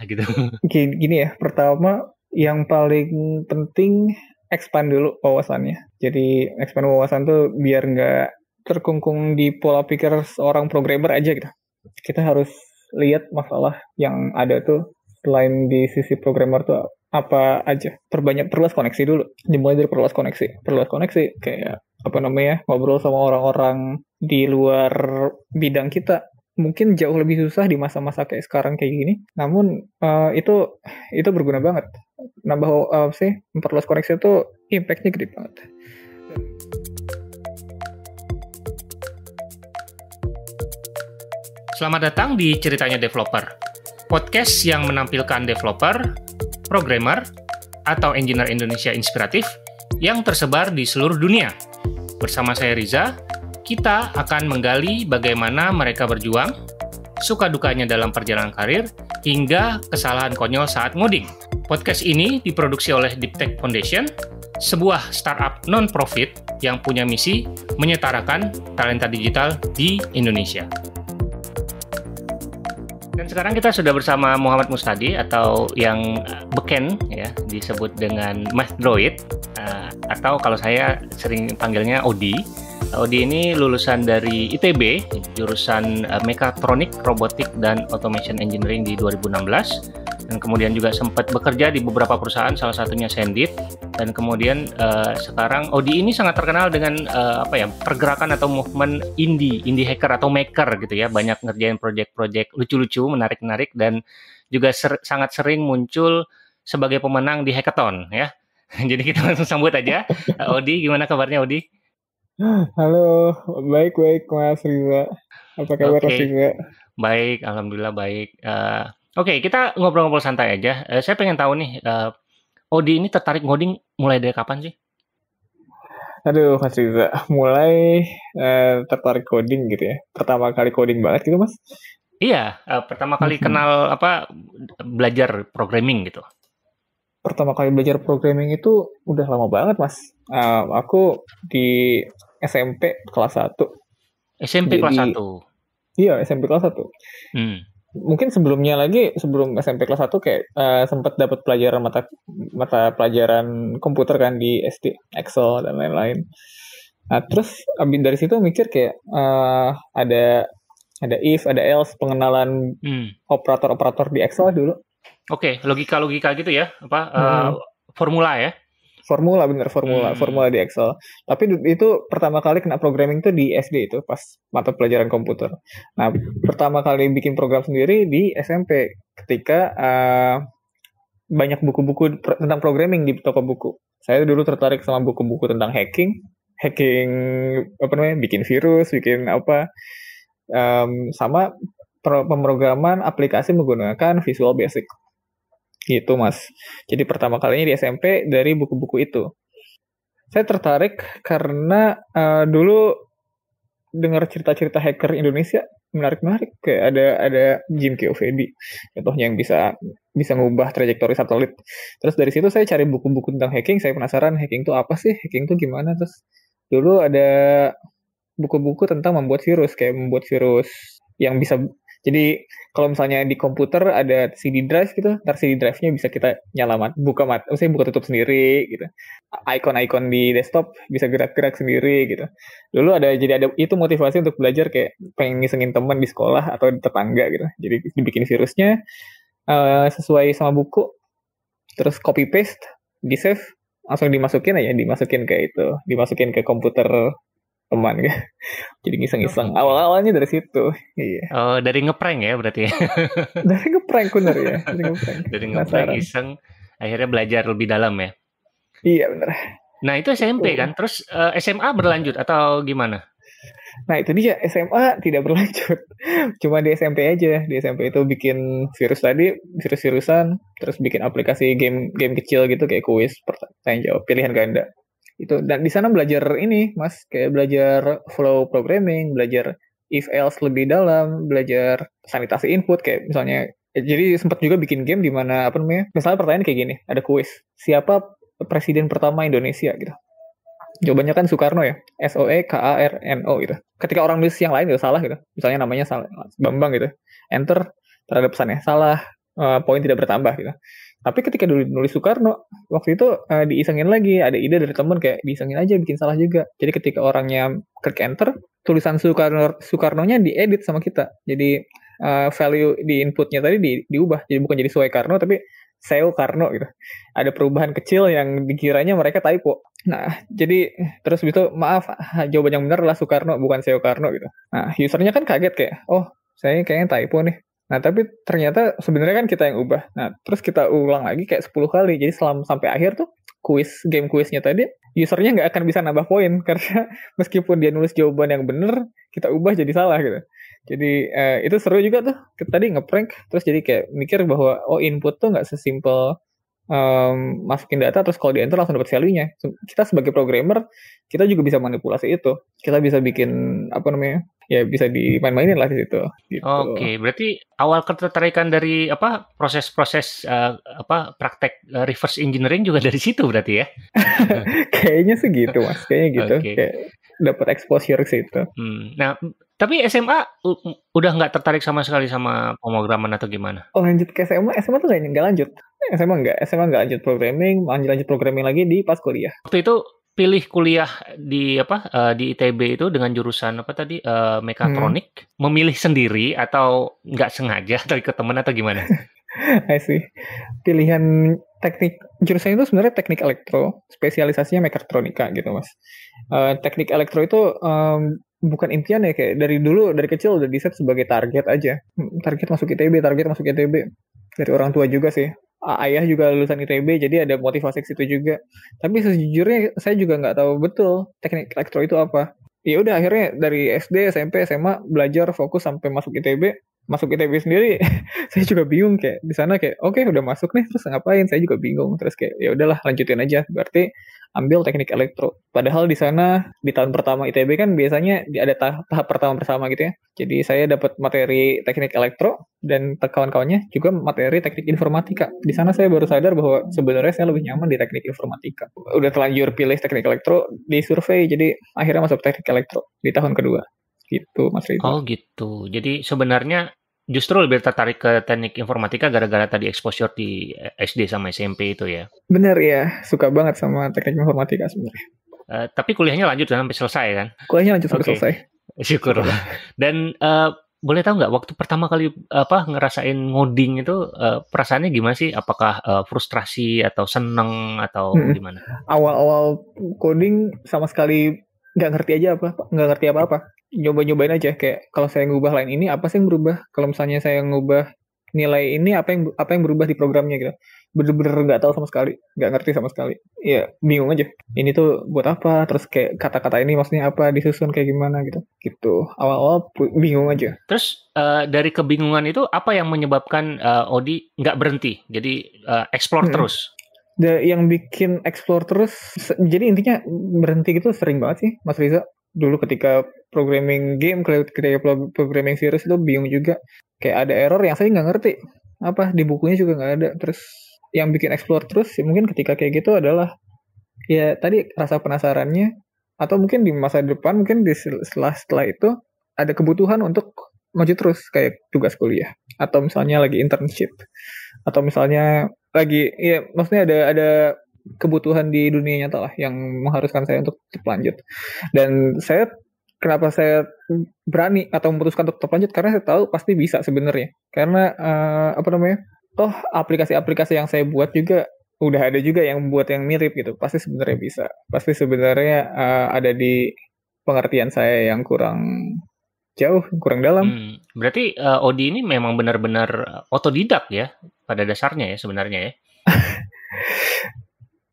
gitu. Gini, gini ya, pertama yang paling penting expand dulu wawasannya. Jadi expand wawasan tuh biar nggak terkungkung di pola pikir seorang programmer aja gitu. Kita harus lihat masalah yang ada tuh selain di sisi programmer tuh apa aja. Perbanyak perluas koneksi dulu. Dimulai dari perluas koneksi. Perluas koneksi kayak apa namanya ngobrol sama orang-orang di luar bidang kita mungkin jauh lebih susah di masa-masa kayak sekarang kayak gini. Namun uh, itu itu berguna banget. Nambah uh, sih memperluas koneksi itu impactnya gede banget. Selamat datang di Ceritanya Developer, podcast yang menampilkan developer, programmer, atau engineer Indonesia inspiratif yang tersebar di seluruh dunia. Bersama saya Riza, kita akan menggali bagaimana mereka berjuang, suka dukanya dalam perjalanan karir, hingga kesalahan konyol saat ngoding. Podcast ini diproduksi oleh Deep Tech Foundation, sebuah startup non-profit yang punya misi menyetarakan talenta digital di Indonesia. Dan sekarang kita sudah bersama Muhammad Mustadi atau yang beken ya disebut dengan Mas Droid eh, atau kalau saya sering panggilnya Odi Audi ini lulusan dari ITB, jurusan eh, Mekatronik, Robotik, dan Automation Engineering di 2016. Dan kemudian juga sempat bekerja di beberapa perusahaan, salah satunya Sendit. Dan kemudian uh, sekarang Audi ini sangat terkenal dengan uh, apa ya pergerakan atau movement indie, indie hacker atau maker gitu ya. Banyak ngerjain project-project lucu-lucu, menarik-menarik, dan juga ser sangat sering muncul sebagai pemenang di hackathon ya. Jadi kita langsung sambut aja. Odi, gimana kabarnya Odi? Halo, baik-baik Mas Riza. Apa kabar okay. Mas Riza? Baik, Alhamdulillah baik. Uh, Oke, okay, kita ngobrol-ngobrol santai aja. Uh, saya pengen tahu nih, uh, Odi ini tertarik ngoding mulai dari kapan sih? Aduh, Mas Riza, mulai uh, tertarik coding gitu ya. Pertama kali coding banget gitu, Mas? Iya, uh, pertama kali kenal apa belajar programming gitu. Pertama kali belajar programming itu udah lama banget, Mas. Uh, aku di SMP kelas 1. SMP Jadi, kelas 1. Iya, SMP kelas 1. Hmm. Mungkin sebelumnya lagi sebelum SMP kelas 1 kayak uh, eh, sempat dapat pelajaran mata mata pelajaran komputer kan di SD, Excel dan lain-lain. Nah, terus abis dari situ mikir kayak uh, ada ada if, ada else, pengenalan hmm. operator-operator hmm. di Excel dulu. Oke, okay, logika-logika gitu ya, apa eh, hmm. uh, formula ya? formula bener formula hmm. formula di Excel tapi itu pertama kali kena programming tuh di SD itu pas mata pelajaran komputer nah pertama kali bikin program sendiri di SMP ketika uh, banyak buku-buku tentang programming di toko buku saya dulu tertarik sama buku-buku tentang hacking hacking apa namanya bikin virus bikin apa um, sama pemrograman aplikasi menggunakan Visual Basic Gitu mas. Jadi pertama kalinya di SMP dari buku-buku itu. Saya tertarik karena uh, dulu dengar cerita-cerita hacker Indonesia menarik-menarik kayak ada ada Jim Kiyofedi contohnya yang bisa bisa mengubah trajektori satelit terus dari situ saya cari buku-buku tentang hacking saya penasaran hacking itu apa sih hacking itu gimana terus dulu ada buku-buku tentang membuat virus kayak membuat virus yang bisa jadi kalau misalnya di komputer ada CD drive gitu, ntar CD drive-nya bisa kita nyala mat, buka mat, maksudnya buka tutup sendiri gitu. Icon-icon di desktop bisa gerak-gerak sendiri gitu. Dulu ada jadi ada itu motivasi untuk belajar kayak pengen ngisengin teman di sekolah atau di tetangga gitu. Jadi dibikin virusnya uh, sesuai sama buku, terus copy paste, di save, langsung dimasukin aja, dimasukin kayak itu, dimasukin ke komputer teman ya, kan? jadi ngiseng-ngiseng awal awalnya dari situ iya oh dari ngeprank ya berarti ya? dari ngeprank benar ya dari ngeprank dari ngeprank akhirnya belajar lebih dalam ya iya benar. nah itu SMP kan terus uh, eh, SMA berlanjut atau gimana Nah itu dia SMA tidak berlanjut, cuma di SMP aja. Di SMP itu bikin virus tadi, virus-virusan, terus bikin aplikasi game game kecil gitu kayak kuis pertanyaan jawab pilihan ganda itu dan di sana belajar ini mas kayak belajar flow programming belajar if else lebih dalam belajar sanitasi input kayak misalnya eh, jadi sempat juga bikin game di mana apa namanya misalnya pertanyaan kayak gini ada kuis siapa presiden pertama Indonesia gitu jawabannya kan Soekarno ya S O E K A R N O gitu ketika orang nulis yang lain itu salah gitu misalnya namanya salah Bambang gitu enter terhadap pesannya salah uh, poin tidak bertambah gitu tapi ketika dulu nulis Soekarno, waktu itu uh, diisengin lagi, ada ide dari temen kayak diisengin aja bikin salah juga. Jadi ketika orangnya klik enter, tulisan Soekarno Soekarno-nya diedit sama kita. Jadi uh, value di inputnya tadi di, diubah. Jadi bukan jadi Soekarno tapi Seo Karno gitu. Ada perubahan kecil yang dikiranya mereka typo. Nah, jadi terus itu maaf jawaban yang benar adalah Soekarno bukan Seo Karno gitu. Nah, usernya kan kaget kayak, "Oh, saya kayaknya typo nih. Nah, tapi ternyata sebenarnya kan kita yang ubah. Nah, terus kita ulang lagi kayak 10 kali. Jadi selama sampai akhir tuh kuis game kuisnya tadi usernya nggak akan bisa nambah poin karena meskipun dia nulis jawaban yang bener kita ubah jadi salah gitu. Jadi eh, itu seru juga tuh. Tadi prank terus jadi kayak mikir bahwa oh input tuh nggak sesimpel um, masukin data terus kalau di enter langsung dapat value-nya. Kita sebagai programmer kita juga bisa manipulasi itu. Kita bisa bikin apa namanya? Ya bisa dimain-mainin lah di situ. Gitu. Oke, okay, berarti awal ketertarikan dari apa proses-proses uh, apa praktek uh, reverse engineering juga dari situ berarti ya? Kayaknya segitu mas. Kayaknya gitu. Okay. Kayak dapat exposure ke situ. Hmm. Nah, tapi SMA udah nggak tertarik sama sekali sama pemrograman atau gimana? Oh lanjut ke SMA, SMA tuh nggak lanjut. Eh, SMA enggak, SMA enggak lanjut programming, lanjut lanjut programming lagi di pas kuliah. Waktu itu pilih kuliah di apa uh, di ITB itu dengan jurusan apa tadi uh, mekatronik, hmm. memilih sendiri atau nggak sengaja dari ke teman atau gimana? I see. Pilihan teknik jurusan itu sebenarnya teknik elektro, spesialisasinya mekatronika gitu mas. Uh, teknik elektro itu um, bukan impian ya kayak dari dulu dari kecil udah diset sebagai target aja. Hmm, target masuk ITB, target masuk ITB dari orang tua juga sih ayah juga lulusan ITB jadi ada motivasi ke situ juga tapi sejujurnya saya juga nggak tahu betul teknik elektro itu apa ya udah akhirnya dari SD SMP SMA belajar fokus sampai masuk ITB masuk ITB sendiri saya juga bingung kayak di sana kayak oke okay, udah masuk nih terus ngapain saya juga bingung terus kayak ya udahlah lanjutin aja berarti ambil teknik elektro. Padahal di sana di tahun pertama ITB kan biasanya ada tahap, tahap pertama bersama gitu ya. Jadi saya dapat materi teknik elektro dan kawan-kawannya juga materi teknik informatika. Di sana saya baru sadar bahwa sebenarnya saya lebih nyaman di teknik informatika. Udah telanjur pilih teknik elektro di survei jadi akhirnya masuk teknik elektro di tahun kedua gitu Mas Oh gitu. Jadi sebenarnya justru lebih tertarik ke teknik informatika gara-gara tadi exposure di eh, SD sama SMP itu ya. Benar ya, suka banget sama teknik informatika sebenarnya. Uh, tapi kuliahnya lanjut sampai selesai kan? Kuliahnya lanjut sampai okay. selesai. Syukur. Dan uh, boleh tahu nggak waktu pertama kali apa ngerasain ngoding itu uh, perasaannya gimana sih? Apakah uh, frustrasi atau seneng atau hmm. gimana? Awal-awal coding sama sekali nggak ngerti aja apa nggak ngerti apa apa nyoba nyobain aja kayak kalau saya ngubah lain ini apa sih yang berubah kalau misalnya saya ngubah nilai ini apa yang apa yang berubah di programnya gitu bener-bener nggak tahu sama sekali nggak ngerti sama sekali ya bingung aja ini tuh buat apa terus kayak kata-kata ini maksudnya apa disusun kayak gimana gitu gitu awal-awal bingung aja terus uh, dari kebingungan itu apa yang menyebabkan uh, Odi nggak berhenti jadi uh, explore hmm. terus yang bikin explore terus jadi intinya berhenti gitu sering banget sih Mas Riza dulu ketika programming game ketika programming series itu bingung juga kayak ada error yang saya nggak ngerti apa di bukunya juga nggak ada terus yang bikin explore terus ya mungkin ketika kayak gitu adalah ya tadi rasa penasarannya atau mungkin di masa depan mungkin di setelah setelah itu ada kebutuhan untuk maju terus kayak tugas kuliah atau misalnya lagi internship atau misalnya lagi ya maksudnya ada ada kebutuhan di dunia nyata lah yang mengharuskan saya untuk tetap lanjut dan saya kenapa saya berani atau memutuskan untuk tetap lanjut karena saya tahu pasti bisa sebenarnya karena uh, apa namanya toh aplikasi-aplikasi yang saya buat juga udah ada juga yang buat yang mirip gitu pasti sebenarnya bisa pasti sebenarnya uh, ada di pengertian saya yang kurang jauh, kurang dalam. Hmm, berarti uh, Odi ini memang benar-benar eh, otodidak ya pada dasarnya ya sebenarnya ya.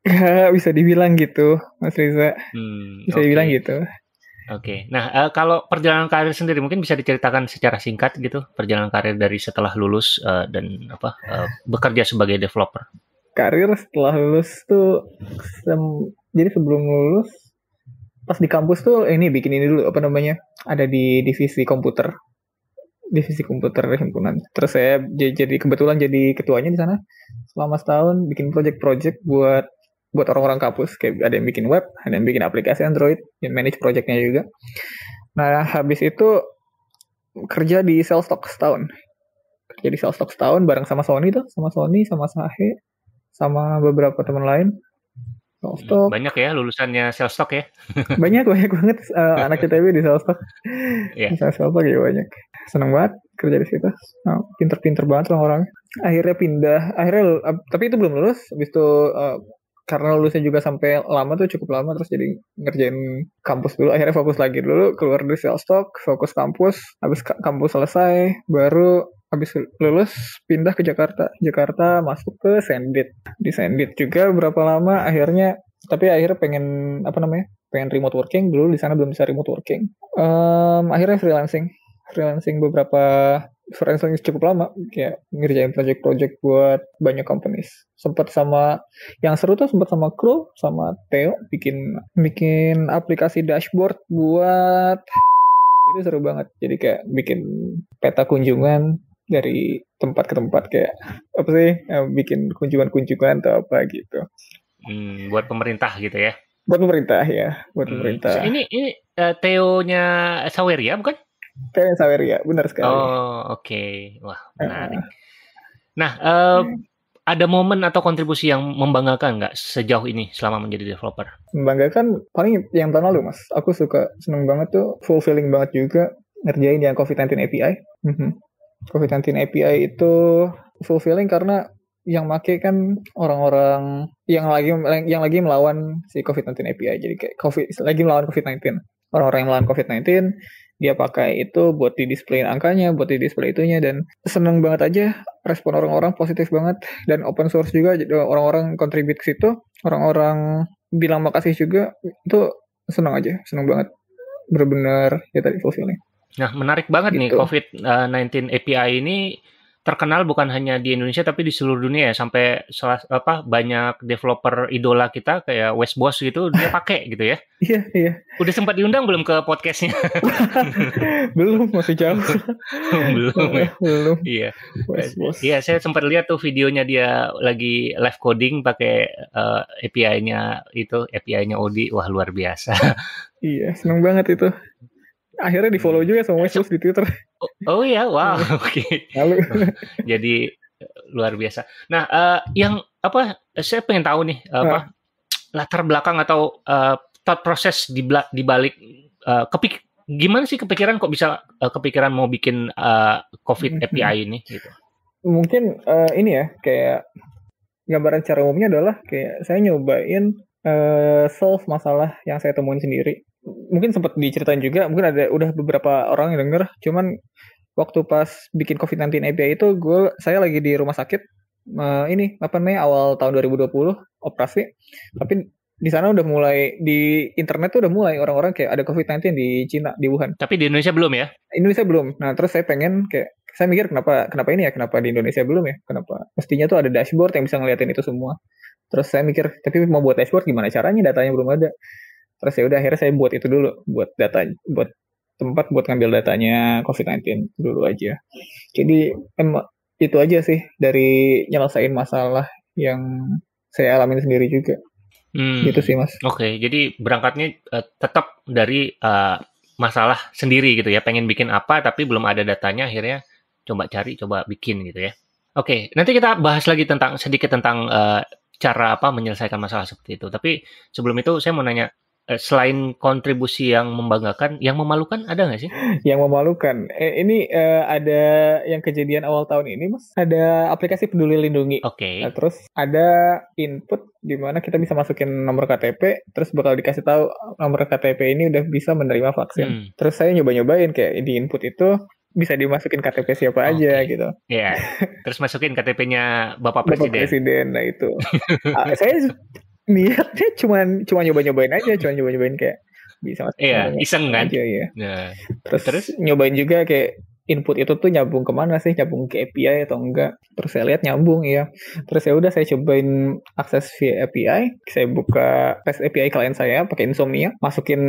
Gak bisa dibilang gitu, Mas Riza. Hmm, bisa okay. dibilang gitu. Oke, okay. nah uh, kalau perjalanan karir sendiri mungkin bisa diceritakan secara singkat gitu perjalanan karir dari setelah lulus uh, dan apa uh, bekerja sebagai developer. Karir setelah lulus tuh jadi sebelum lulus pas di kampus tuh ini bikin ini dulu apa namanya ada di divisi komputer divisi komputer himpunan terus saya jadi kebetulan jadi ketuanya di sana selama setahun bikin project-project buat buat orang-orang kampus kayak ada yang bikin web ada yang bikin aplikasi Android yang manage projectnya juga nah habis itu kerja di sales stock setahun kerja di sales stock setahun bareng sama Sony tuh sama Sony sama Sahe sama beberapa teman lain Stock hmm, Banyak ya lulusannya sales stock ya. banyak banyak banget uh, anak ITB di sales stock Yeah. sales stock ya banyak. Seneng banget kerja di situ. Oh, pinter-pinter banget orang orang. Akhirnya pindah. Akhirnya uh, tapi itu belum lulus. Abis itu uh, karena lulusnya juga sampai lama tuh cukup lama terus jadi ngerjain kampus dulu akhirnya fokus lagi dulu keluar dari stock fokus kampus habis kampus selesai baru habis lulus pindah ke Jakarta. Jakarta masuk ke Sendit. Di Sendit juga berapa lama akhirnya tapi akhirnya pengen apa namanya? pengen remote working dulu di sana belum bisa remote working. Um, akhirnya freelancing. Freelancing beberapa freelancing cukup lama kayak ngerjain project-project buat banyak companies. Sempat sama yang seru tuh sempat sama Crew sama Theo bikin bikin aplikasi dashboard buat itu seru banget jadi kayak bikin peta kunjungan dari tempat ke tempat kayak apa sih eh, bikin kunjungan-kunjungan atau apa gitu. Hmm, buat pemerintah gitu ya. Buat pemerintah ya, buat hmm. pemerintah. ini ini uh, eh, teonya Saweria bukan? Teo Saweria, benar sekali. Oh, oke. Okay. Wah, menarik. Uh. Nah, uh, hmm. ada momen atau kontribusi yang membanggakan nggak sejauh ini selama menjadi developer? Membanggakan paling yang tahun lalu, Mas. Aku suka seneng banget tuh, fulfilling banget juga ngerjain yang COVID-19 API. Mm -hmm COVID-19 API itu fulfilling karena yang make kan orang-orang yang lagi yang lagi melawan si COVID-19 API. Jadi kayak COVID lagi melawan COVID-19. Orang-orang yang melawan COVID-19 dia pakai itu buat di display angkanya, buat di display itunya dan seneng banget aja respon orang-orang positif banget dan open source juga jadi orang-orang contribute ke situ, orang-orang bilang makasih juga itu seneng aja, seneng banget bener-bener ya tadi fulfilling. Nah, menarik banget gitu. nih COVID-19 eh, API ini terkenal bukan hanya di Indonesia tapi di seluruh dunia ya sampai salah, apa banyak developer idola kita kayak West Boss gitu dia pakai gitu ya. Iya, iya. Udah sempat diundang belum ke podcastnya? belum, masih jauh. belum. Ya. belum. Iya. West Boss. Iya, saya sempat lihat tuh videonya dia lagi live coding pakai uh, eh, API-nya itu API-nya Odi. Wah, luar biasa. iya, seneng banget itu akhirnya di follow hmm. juga sama Wes di Twitter. Oh, oh iya, wow, oke. Okay. Lalu jadi luar biasa. Nah, uh, yang apa? Saya pengen tahu nih eh, apa latar belakang atau uh, thought proses di di balik uh, kepik gimana sih kepikiran kok bisa uh, kepikiran mau bikin uh, COVID hmm, API hmm. ini gitu. Mungkin uh, ini ya kayak gambaran secara umumnya adalah kayak saya nyobain uh, solve masalah yang saya temuin sendiri mungkin sempat diceritain juga mungkin ada udah beberapa orang yang denger cuman waktu pas bikin COVID-19 API itu gue saya lagi di rumah sakit uh, ini apa namanya awal tahun 2020 operasi tapi di sana udah mulai di internet tuh udah mulai orang-orang kayak ada COVID-19 di Cina di Wuhan. Tapi di Indonesia belum ya? Indonesia belum. Nah terus saya pengen kayak saya mikir kenapa kenapa ini ya kenapa di Indonesia belum ya? Kenapa? Mestinya tuh ada dashboard yang bisa ngeliatin itu semua. Terus saya mikir tapi mau buat dashboard gimana caranya datanya belum ada terus ya udah akhirnya saya buat itu dulu buat data buat tempat buat ngambil datanya COVID-19 dulu aja jadi em, itu aja sih dari nyelesain masalah yang saya alami sendiri juga hmm. gitu sih mas oke okay, jadi berangkatnya uh, tetap dari uh, masalah sendiri gitu ya pengen bikin apa tapi belum ada datanya akhirnya coba cari coba bikin gitu ya oke okay, nanti kita bahas lagi tentang sedikit tentang uh, cara apa menyelesaikan masalah seperti itu tapi sebelum itu saya mau nanya Eh, selain kontribusi yang membanggakan, yang memalukan ada nggak sih? Yang memalukan, eh, ini eh, ada yang kejadian awal tahun ini, mas. Ada aplikasi Peduli Lindungi. Oke. Okay. Nah, terus ada input di mana kita bisa masukin nomor KTP, terus bakal dikasih tahu oh, nomor KTP ini udah bisa menerima vaksin. Hmm. Terus saya nyoba-nyobain kayak di input itu bisa dimasukin KTP siapa okay. aja gitu. Iya. Yeah. Terus masukin KTP-nya Bapak Presiden. Bapak Presiden, nah itu. Ah, saya niatnya cuma cuma nyoba-nyobain aja, cuma nyoba-nyobain kayak bisa. Iya, ya. iseng kan? Aja, ya. Nah, terus, terus nyobain juga kayak input itu tuh nyambung kemana sih nyambung ke API atau enggak terus saya lihat nyambung iya. ya terus saya udah saya cobain akses via API saya buka REST API klien saya pakai Insomnia masukin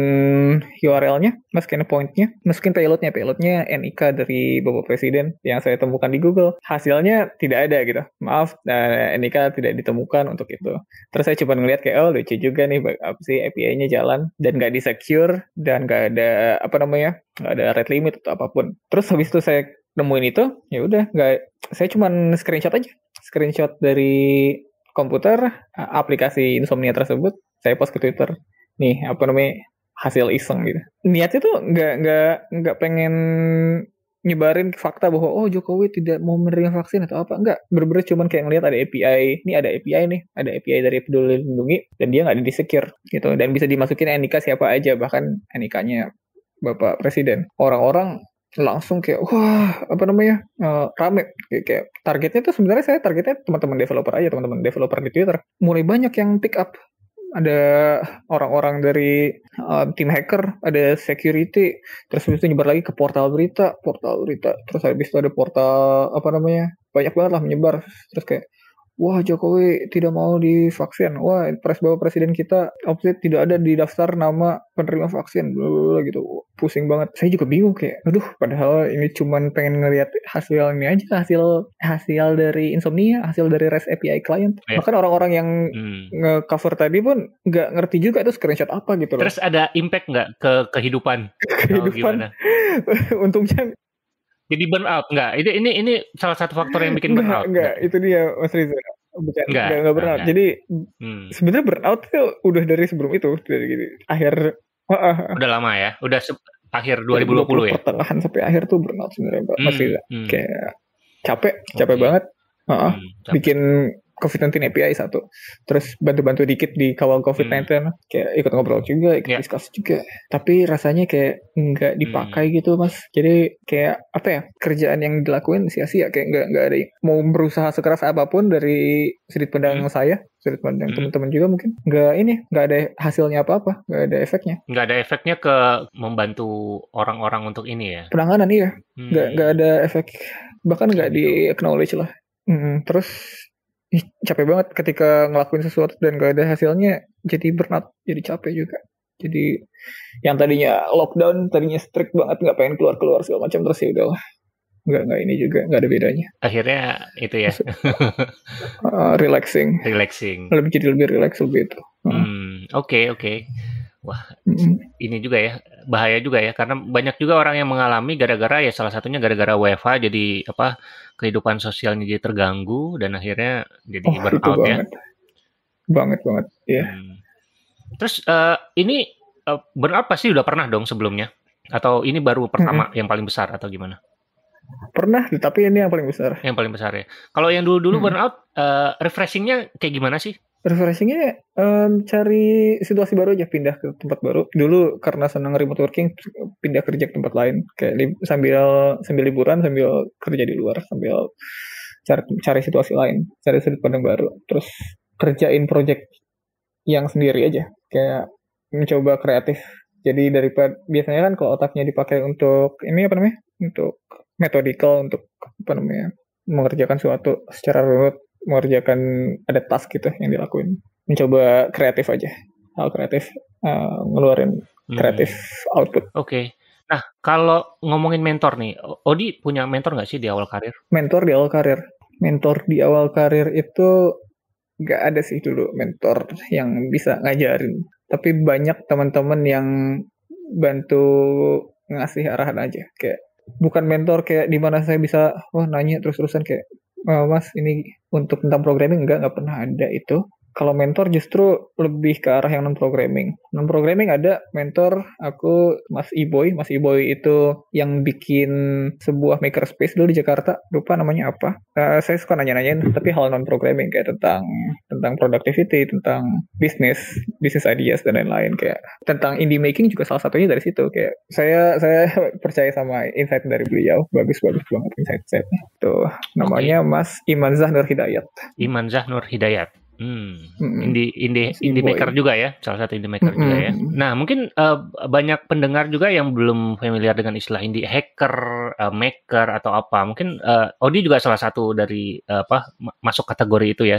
URL-nya masukin point-nya masukin payload-nya payloadnya nya NIK dari bapak presiden yang saya temukan di Google hasilnya tidak ada gitu maaf nah, eh, NIK tidak ditemukan untuk itu terus saya coba ngeliat kayak oh lucu juga nih apa sih API-nya jalan dan nggak di secure dan nggak ada apa namanya nggak ada rate limit atau apapun terus habis itu saya nemuin itu ya udah nggak saya cuma screenshot aja screenshot dari komputer aplikasi insomnia tersebut saya post ke twitter nih apa namanya hasil iseng gitu niatnya tuh nggak nggak nggak pengen nyebarin fakta bahwa oh Jokowi tidak mau menerima vaksin atau apa enggak berbeda cuman kayak ngelihat ada API ini ada API nih ada API dari peduli lindungi dan dia nggak di secure gitu dan bisa dimasukin nik siapa aja bahkan nik-nya Bapak Presiden. Orang-orang langsung kayak wah apa namanya uh, rame kayak, kayak targetnya tuh sebenarnya saya targetnya teman-teman developer aja teman-teman developer di Twitter mulai banyak yang pick up ada orang-orang dari uh, tim hacker, ada security, terus habis itu nyebar lagi ke portal berita, portal berita, terus habis itu ada portal apa namanya, banyak banget lah menyebar, terus kayak wah Jokowi tidak mau divaksin, wah pres bapak presiden kita opsi tidak ada di daftar nama penerima vaksin, blablabla gitu, pusing banget. Saya juga bingung kayak, aduh padahal ini cuman pengen ngelihat hasil ini aja, hasil hasil dari insomnia, hasil dari res API client. Ya. Bahkan orang-orang yang hmm. nge-cover tadi pun nggak ngerti juga itu screenshot apa gitu Terus ada impact nggak ke kehidupan? kehidupan. Untungnya jadi burn out enggak? Ini ini ini salah satu faktor yang bikin burn out. Enggak, itu dia Mas Rizal. Bukan, enggak, enggak, enggak burnout. Enggak. Jadi hmm. sebenarnya burnout itu udah dari sebelum itu, dari gini. akhir udah lama ya, udah akhir 2020, 2020 ya. Pertengahan sampai akhir tuh burnout sebenarnya, hmm. Mas Riza. Hmm. Kayak capek, capek okay. banget. Uh, uh, hmm, bikin COVID-19 API satu. Terus bantu-bantu dikit di kawal COVID-19 hmm. kayak ikut ngobrol juga, ikut yeah. diskusi juga. Tapi rasanya kayak nggak hmm. dipakai hmm. gitu, Mas. Jadi kayak apa ya? Kerjaan yang dilakuin sia-sia kayak nggak nggak ada mau berusaha sekeras apapun dari sudut pandang hmm. saya sudut pandang hmm. teman-teman juga mungkin nggak ini nggak ada hasilnya apa-apa nggak ada efeknya nggak ada efeknya ke membantu orang-orang untuk ini ya penanganan iya hmm. nggak nggak ada efek bahkan nggak gitu. di acknowledge lah hmm, terus ih, capek banget ketika ngelakuin sesuatu dan gak ada hasilnya jadi burnout jadi capek juga jadi yang tadinya lockdown tadinya strict banget nggak pengen keluar keluar segala macam terus ya udahlah nggak nggak ini juga nggak ada bedanya akhirnya itu ya uh, relaxing relaxing lebih jadi lebih relax lebih itu oke hmm. hmm, oke okay, okay. Wah, hmm ini juga ya bahaya juga ya karena banyak juga orang yang mengalami gara-gara ya salah satunya gara-gara WFA jadi apa kehidupan sosialnya jadi terganggu dan akhirnya jadi oh, burnout ya. Banget banget, ya. Yeah. Hmm. Terus uh, ini uh, burnout pasti udah pernah dong sebelumnya atau ini baru pertama hmm yang paling besar atau gimana? Pernah, tapi ini yang paling besar. Yang paling besar ya. Kalau yang dulu-dulu hmm. burnout, uh, refreshingnya kayak gimana sih? refreshingnya um, cari situasi baru aja pindah ke tempat baru dulu karena senang remote working pindah kerja ke tempat lain kayak li sambil sambil liburan sambil kerja di luar sambil cari cari situasi lain cari sudut pandang baru terus kerjain project yang sendiri aja kayak mencoba kreatif jadi daripada biasanya kan kalau otaknya dipakai untuk ini apa namanya untuk metodikal untuk apa namanya mengerjakan suatu secara remote mengerjakan ada task gitu yang dilakuin mencoba kreatif aja hal kreatif uh, ngeluarin hmm. kreatif hmm. output oke okay. nah kalau ngomongin mentor nih Odi punya mentor nggak sih di awal karir mentor di awal karir mentor di awal karir itu nggak ada sih dulu mentor yang bisa ngajarin tapi banyak teman-teman yang bantu ngasih arahan aja kayak bukan mentor kayak di mana saya bisa wah oh, nanya terus-terusan kayak Eh, mas ini untuk tentang programming enggak nggak pernah ada itu kalau mentor justru lebih ke arah yang non programming. Non programming ada mentor aku Mas Iboy. Mas Iboy itu yang bikin sebuah makerspace dulu di Jakarta. Lupa namanya apa. Uh, saya suka nanya-nanyain tapi hal non programming kayak tentang tentang productivity, tentang bisnis, bisnis ideas dan lain-lain kayak tentang indie making juga salah satunya dari situ kayak saya saya percaya sama insight dari beliau. Bagus-bagus banget insight-insightnya. Tuh namanya Mas Imanzah Nur Hidayat. Imanzah Nur Hidayat. Hmm, indie indie indie maker juga ya, salah satu indie maker mm -hmm. juga ya. Hmm. Nah, mungkin uh, banyak pendengar juga yang belum familiar dengan istilah indie hacker, uh, maker atau apa. Mungkin uh, Odi juga salah satu dari uh, apa masuk kategori itu ya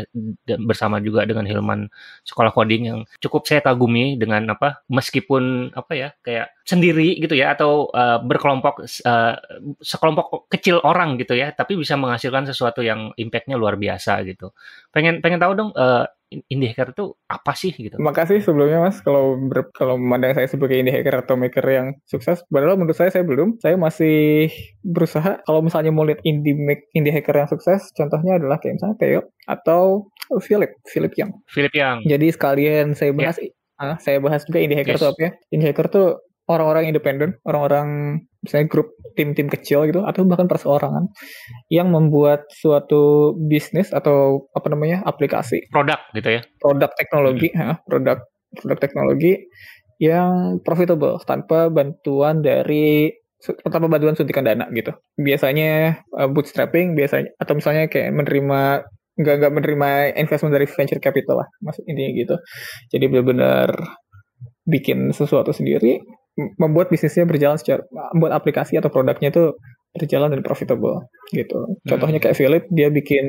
bersama juga dengan Hilman Sekolah Coding yang cukup saya kagumi dengan apa meskipun apa ya kayak sendiri gitu ya atau uh, berkelompok uh, sekelompok kecil orang gitu ya tapi bisa menghasilkan sesuatu yang impactnya luar biasa gitu pengen pengen tahu dong uh, indie hacker itu apa sih gitu makasih sebelumnya mas kalau ber, kalau memandang saya sebagai indie hacker atau maker yang sukses padahal menurut saya saya belum saya masih berusaha kalau misalnya mau lihat indie make, indie hacker yang sukses contohnya adalah kayak misalnya Theo atau Philip Philip yang Philip yang jadi sekalian saya bahas yeah. Ah, saya bahas juga indie hacker yes. tuh apa ya? Indie hacker tuh orang-orang independen, orang-orang misalnya grup tim-tim kecil gitu atau bahkan perseorangan yang membuat suatu bisnis atau apa namanya aplikasi produk gitu ya produk teknologi hmm. ya, produk produk teknologi yang profitable tanpa bantuan dari tanpa bantuan suntikan dana gitu biasanya eh, bootstrapping biasanya atau misalnya kayak menerima nggak nggak menerima investment dari venture capital lah maksud intinya gitu jadi benar-benar bikin sesuatu sendiri membuat bisnisnya berjalan secara membuat aplikasi atau produknya itu berjalan dan profitable gitu. Contohnya hmm. kayak Philip dia bikin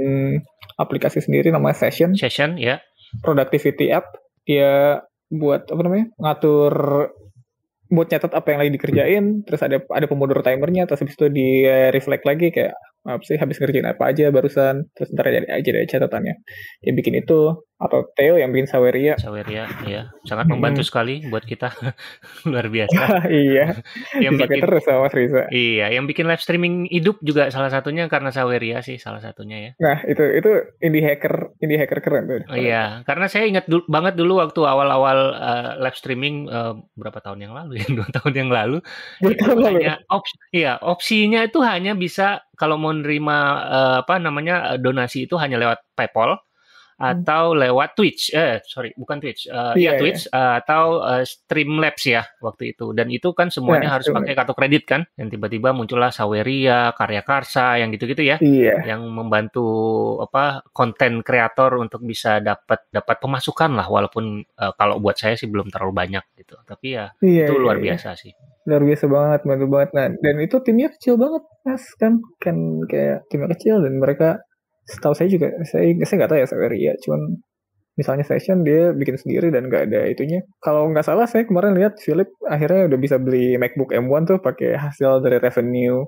aplikasi sendiri namanya Session. Session ya. Yeah. Productivity app dia buat apa namanya? ngatur buat nyatet apa yang lagi dikerjain, terus ada ada pomodoro timernya, terus habis itu di reflect lagi kayak maaf sih habis ngerjain apa aja barusan terus ntar jadi aja dari catatannya dia bikin itu atau Theo yang bikin Saweria Saweria iya sangat membantu hmm. sekali buat kita luar biasa iya yang bikin terus sama Mas Riza iya yang bikin live streaming hidup juga salah satunya karena Saweria sih salah satunya ya nah itu itu indie hacker indie hacker keren tuh oh, iya karena saya ingat dulu, banget dulu waktu awal-awal uh, live streaming uh, berapa tahun yang lalu ya dua tahun yang lalu dua tahun lalu ya? hanya, opsi iya opsinya itu hanya bisa kalau mau nerima uh, apa namanya eh, donasi itu hanya lewat PayPal hmm. atau lewat Twitch eh sorry bukan Twitch uh, yeah, ya Twitch yeah. Uh, atau uh, Streamlabs ya waktu itu dan itu kan semuanya yeah, harus yeah. pakai kartu kredit kan dan tiba-tiba muncullah Saweria, Karya Karsa yang gitu-gitu ya yeah. yang membantu apa konten kreator untuk bisa dapat dapat pemasukan lah walaupun uh, kalau buat saya sih belum terlalu banyak gitu tapi ya yeah, itu iya, luar yeah, biasa sih luar biasa banget mantul banget nah dan itu timnya kecil banget mas kan kan kayak timnya kecil dan mereka setahu saya juga saya saya nggak tahu ya saya ya cuman misalnya session dia bikin sendiri dan nggak ada itunya kalau nggak salah saya kemarin lihat Philip akhirnya udah bisa beli MacBook M1 tuh pakai hasil dari revenue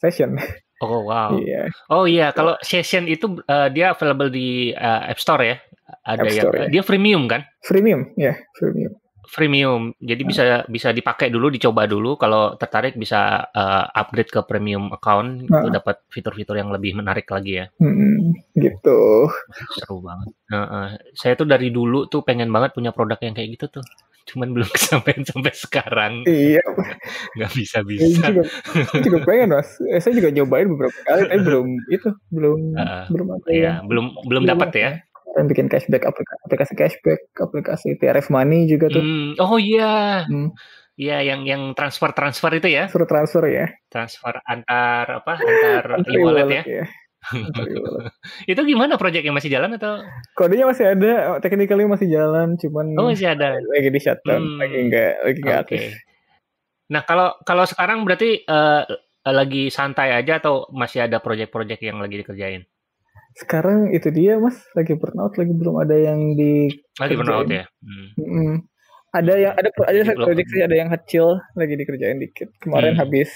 session oh wow yeah. oh iya yeah. kalau session itu uh, dia available di uh, App Store ya ada App Store, yang ya. dia freemium kan freemium ya yeah, freemium freemium. Jadi hmm. bisa bisa dipakai dulu, dicoba dulu. Kalau tertarik bisa uh, upgrade ke premium account, nah. itu dapat fitur-fitur yang lebih menarik lagi ya. Hmm, gitu. Seru banget. Uh, uh. Saya tuh dari dulu tuh pengen banget punya produk yang kayak gitu tuh. Cuman belum kesampaian sampai sekarang. Iya. Gak bisa bisa. Saya juga, juga pengen mas. Eh, saya juga nyobain beberapa kali, tapi belum itu belum uh, belum Iya, ya. belum belum dapat ya. ya. Kita bikin cashback aplikasi, cashback, aplikasi TRF Money juga tuh. Hmm. Oh iya. Yeah. Hmm. Iya, yang yang transfer transfer itu ya? Transfer transfer ya. Transfer antar apa? Antar e-wallet ya. ya. itu gimana yang masih jalan atau? Kodenya masih ada, teknikalnya masih jalan, cuman oh, masih ada. lagi di shutdown, hmm. lagi enggak lagi enggak okay. Nah, kalau kalau sekarang berarti uh, lagi santai aja atau masih ada proyek-proyek yang lagi dikerjain? sekarang itu dia mas lagi burnout lagi belum ada yang di lagi burnout ya hmm. hmm ada yang ada ada saya hmm. sih ada yang kecil lagi dikerjain dikit kemarin hmm. habis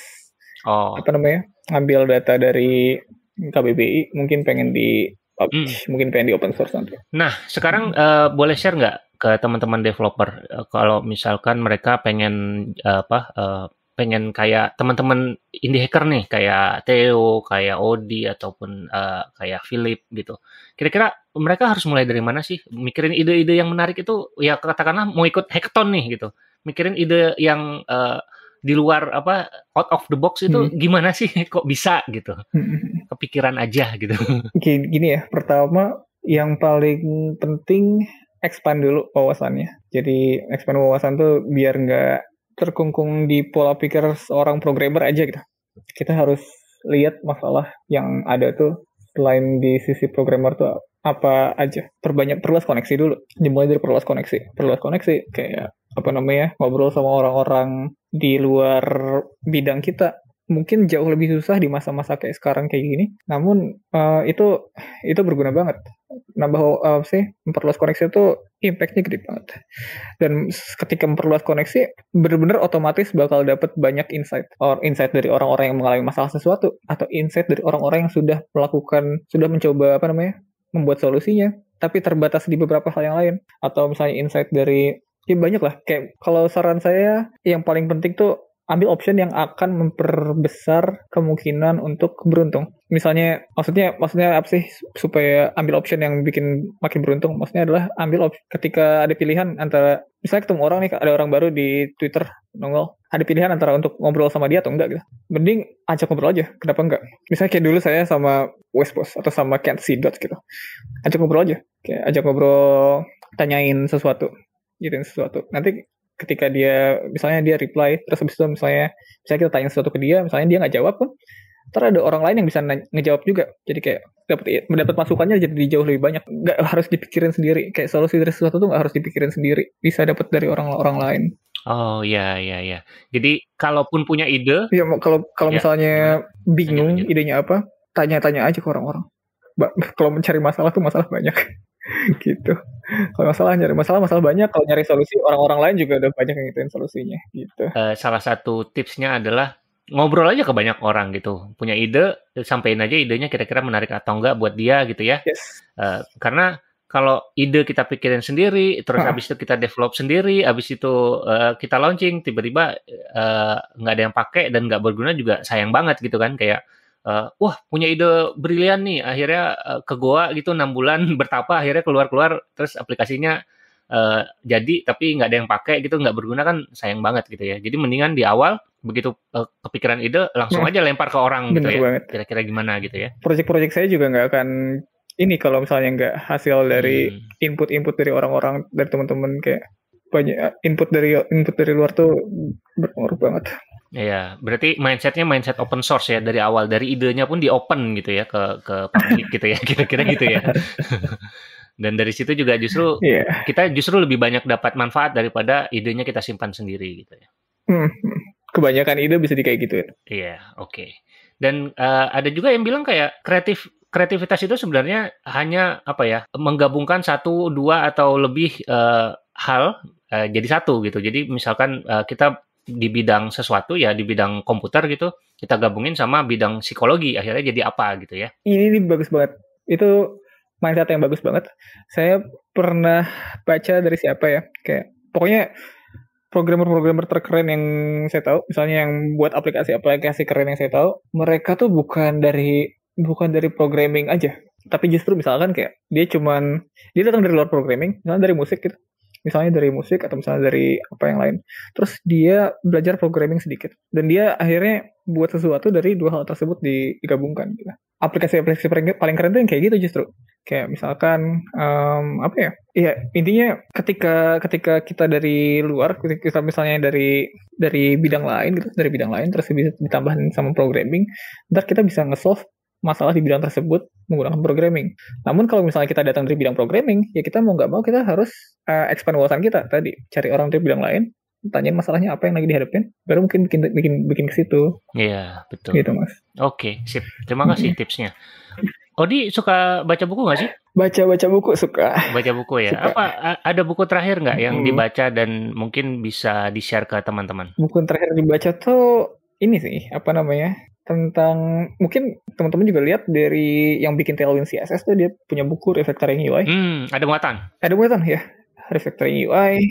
oh. apa namanya ngambil data dari KBBI mungkin pengen di hmm. mungkin pengen di open source nanti nah sekarang uh, boleh share nggak ke teman-teman developer uh, kalau misalkan mereka pengen uh, apa uh, pengen kayak teman-teman indie hacker nih kayak Theo, kayak Odi ataupun uh, kayak Philip gitu. Kira-kira mereka harus mulai dari mana sih? Mikirin ide-ide yang menarik itu ya katakanlah mau ikut hackathon nih gitu. Mikirin ide yang uh, di luar apa out of the box itu hmm. gimana sih kok bisa gitu? Hmm. Kepikiran aja gitu. Gini, gini ya, pertama yang paling penting expand dulu wawasannya. Jadi expand wawasan tuh biar nggak terkungkung di pola pikir seorang programmer aja gitu. Kita harus lihat masalah yang ada tuh selain di sisi programmer tuh apa aja. Perbanyak perluas koneksi dulu. Dimulai dari perluas koneksi. Perluas koneksi kayak apa namanya? ngobrol sama orang-orang di luar bidang kita mungkin jauh lebih susah di masa-masa kayak sekarang kayak gini. Namun uh, itu itu berguna banget. Nambah uh, sih memperluas koneksi itu impactnya gede banget. Dan ketika memperluas koneksi, benar-benar otomatis bakal dapat banyak insight or insight dari orang-orang yang mengalami masalah sesuatu atau insight dari orang-orang yang sudah melakukan sudah mencoba apa namanya membuat solusinya tapi terbatas di beberapa hal yang lain atau misalnya insight dari ya banyak lah kayak kalau saran saya yang paling penting tuh ambil option yang akan memperbesar kemungkinan untuk beruntung. Misalnya, maksudnya maksudnya apa sih supaya ambil option yang bikin makin beruntung? Maksudnya adalah ambil option ketika ada pilihan antara misalnya ketemu orang nih ada orang baru di Twitter nongol ada pilihan antara untuk ngobrol sama dia atau enggak gitu. Mending ajak ngobrol aja, kenapa enggak? Misalnya kayak dulu saya sama Westpost atau sama Kent dot gitu. Ajak ngobrol aja, kayak ajak ngobrol tanyain sesuatu, jadiin sesuatu. Nanti ketika dia misalnya dia reply terus habis itu misalnya misalnya kita tanya sesuatu ke dia misalnya dia nggak jawab pun ntar ada orang lain yang bisa ngejawab juga jadi kayak dapat mendapat masukannya jadi jauh lebih banyak nggak harus dipikirin sendiri kayak solusi dari sesuatu tuh nggak harus dipikirin sendiri bisa dapat dari orang-orang lain oh ya ya ya jadi kalaupun punya ide ya kalau kalau ya. misalnya bingung idenya apa tanya-tanya aja ke orang-orang kalau mencari masalah tuh masalah banyak gitu kalau masalah nyari masalah masalah banyak kalau nyari solusi orang-orang lain juga ada banyak yang ngituin solusinya gitu uh, salah satu tipsnya adalah ngobrol aja ke banyak orang gitu punya ide sampein aja idenya kira-kira menarik atau enggak buat dia gitu ya yes. uh, karena kalau ide kita pikirin sendiri, terus habis itu kita develop sendiri, habis itu uh, kita launching, tiba-tiba nggak -tiba, uh, ada yang pakai dan nggak berguna juga sayang banget gitu kan, kayak uh, wah punya ide brilian nih akhirnya uh, ke goa gitu enam bulan bertapa akhirnya keluar keluar terus aplikasinya uh, jadi tapi nggak ada yang pakai gitu nggak berguna kan sayang banget gitu ya jadi mendingan di awal begitu uh, kepikiran ide langsung nah. aja lempar ke orang gitu ya banget. kira-kira gimana gitu ya proyek-proyek saya juga nggak akan ini kalau misalnya nggak hasil dari hmm. input-input dari orang-orang dari teman-teman kayak banyak input dari input dari luar tuh berpengaruh banget. Iya, berarti mindsetnya mindset open source ya dari awal, dari idenya pun di open gitu ya ke ke publik gitu ya, kira-kira gitu ya. Dan dari situ juga justru yeah. kita justru lebih banyak dapat manfaat daripada idenya kita simpan sendiri gitu ya. Hmm, hmm. kebanyakan ide bisa di kayak gitu ya. Iya, oke. Okay. Dan uh, ada juga yang bilang kayak kreatif kreativitas itu sebenarnya hanya apa ya menggabungkan satu dua atau lebih uh, hal uh, jadi satu gitu. Jadi misalkan uh, kita di bidang sesuatu ya di bidang komputer gitu kita gabungin sama bidang psikologi akhirnya jadi apa gitu ya ini, ini bagus banget itu mindset yang bagus banget saya pernah baca dari siapa ya kayak pokoknya programmer-programmer terkeren yang saya tahu misalnya yang buat aplikasi-aplikasi keren yang saya tahu mereka tuh bukan dari bukan dari programming aja tapi justru misalkan kayak dia cuman dia datang dari luar programming misalnya dari musik gitu misalnya dari musik atau misalnya dari apa yang lain terus dia belajar programming sedikit dan dia akhirnya buat sesuatu dari dua hal tersebut digabungkan gitu. aplikasi-aplikasi paling keren itu yang kayak gitu justru kayak misalkan um, apa ya Iya intinya ketika ketika kita dari luar kita misalnya dari dari bidang lain gitu dari bidang lain terus bisa ditambahin sama programming ntar kita bisa nge-solve masalah di bidang tersebut menggunakan programming. Namun kalau misalnya kita datang dari bidang programming, ya kita mau nggak mau kita harus uh, expand wawasan kita tadi, cari orang dari bidang lain, tanyain masalahnya apa yang lagi dihadapin, baru mungkin bikin bikin bikin ke situ. Iya betul. Gitu mas. Oke, sip. Terima kasih hmm. tipsnya. Odi suka baca buku nggak sih? Baca baca buku suka. Baca buku ya. Suka. Apa ada buku terakhir nggak yang hmm. dibaca dan mungkin bisa di share ke teman-teman? Buku terakhir dibaca tuh ini sih apa namanya tentang mungkin teman-teman juga lihat dari yang bikin Tailwind CSS tuh dia punya buku refactoring UI. Hmm, ada muatan. Ada muatan ya. Refactoring UI.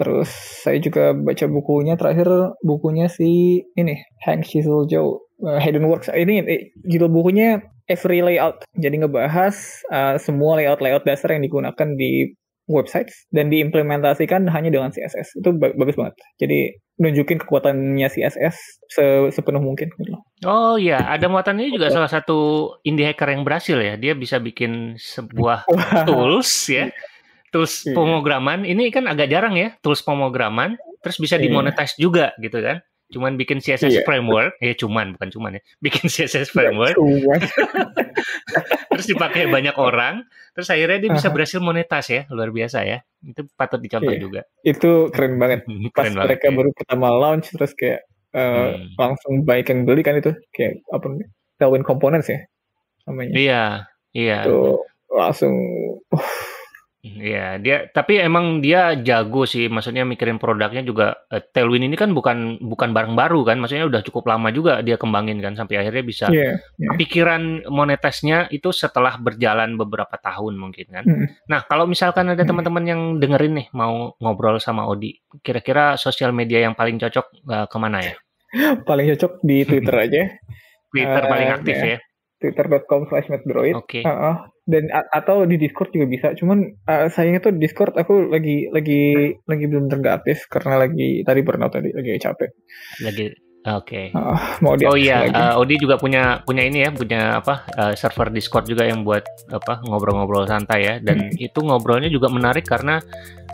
Terus saya juga baca bukunya terakhir bukunya si ini Hank Chisel Joe uh, eh, Hidden Works. Ini eh, judul bukunya Every Layout. Jadi ngebahas uh, semua layout-layout dasar yang digunakan di websites dan diimplementasikan hanya dengan CSS. Itu bagus banget. Jadi nunjukin kekuatannya CSS se sepenuh mungkin gitu Oh iya, ada muatannya juga salah satu indie hacker yang berhasil ya. Dia bisa bikin sebuah tools ya. Iya. Tools iya. pemrograman. Ini kan agak jarang ya, tools pemrograman terus bisa iya. dimonetize juga gitu kan cuman bikin CSS yeah. framework ya cuman bukan cuman ya bikin CSS iya, framework terus dipakai banyak orang terus akhirnya dia bisa berhasil monetas ya luar biasa ya itu patut dicontoh yeah. juga itu keren banget keren pas banget, mereka ya. baru pertama launch terus kayak uh, hmm. langsung buy and beli kan itu kayak apa nih Tailwind Components ya namanya iya yeah. iya yeah. itu langsung uh, Mhm. Iya, dia tapi emang dia jago sih, maksudnya mikirin produknya juga. Uh, Tailwind ini kan bukan bukan barang baru kan, maksudnya udah cukup lama juga dia kembangin kan sampai akhirnya bisa. Yeah, iya, iya. yeah. Pikiran monetasnya itu setelah berjalan beberapa tahun mungkin kan. Mm. Nah, kalau misalkan ada teman hmm. teman-teman yang dengerin nih mau ngobrol sama Odi, kira-kira sosial media yang paling cocok uh, kemana ya? paling cocok di Twitter aja. Twitter uh, paling eh, aktif iya. ya. ya. Twitter.com/slash Oke. Okay. Uh -uh dan atau di Discord juga bisa. Cuman uh, sayangnya tuh Discord aku lagi lagi lagi belum tergak karena lagi tadi burnout tadi lagi capek. Lagi Oke. Okay. Uh, oh iya, lagi. uh, Odi juga punya punya ini ya, punya apa uh, server Discord juga yang buat apa ngobrol-ngobrol santai ya. Dan hmm. itu ngobrolnya juga menarik karena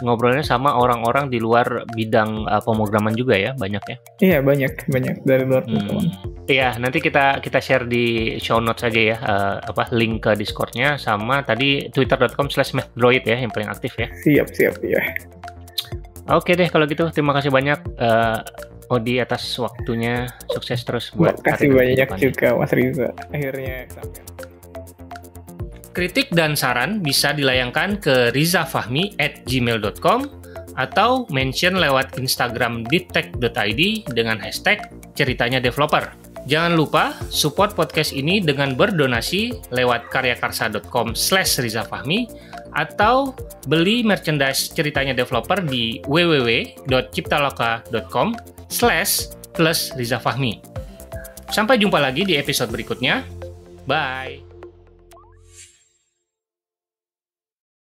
ngobrolnya sama orang-orang di luar bidang uh, pemrograman juga ya, banyak ya. Iya banyak banyak dari luar Hmm. Iya nanti kita kita share di show notes aja ya, uh, apa link ke Discordnya sama tadi twitter.com/droid ya yang paling aktif ya. Siap siap ya. Oke deh kalau gitu terima kasih banyak. Uh, Odi oh, atas waktunya. Sukses terus buat kasih banyak depan. juga Mas Riza. Akhirnya Kritik dan saran bisa dilayangkan ke rizafahmi at gmail.com atau mention lewat Instagram diptech.id dengan hashtag ceritanya developer. Jangan lupa support podcast ini dengan berdonasi lewat karyakarsa.com slash fahmi atau beli merchandise ceritanya developer di www.ciptaloka.com slash plus Riza Fahmi. Sampai jumpa lagi di episode berikutnya. Bye!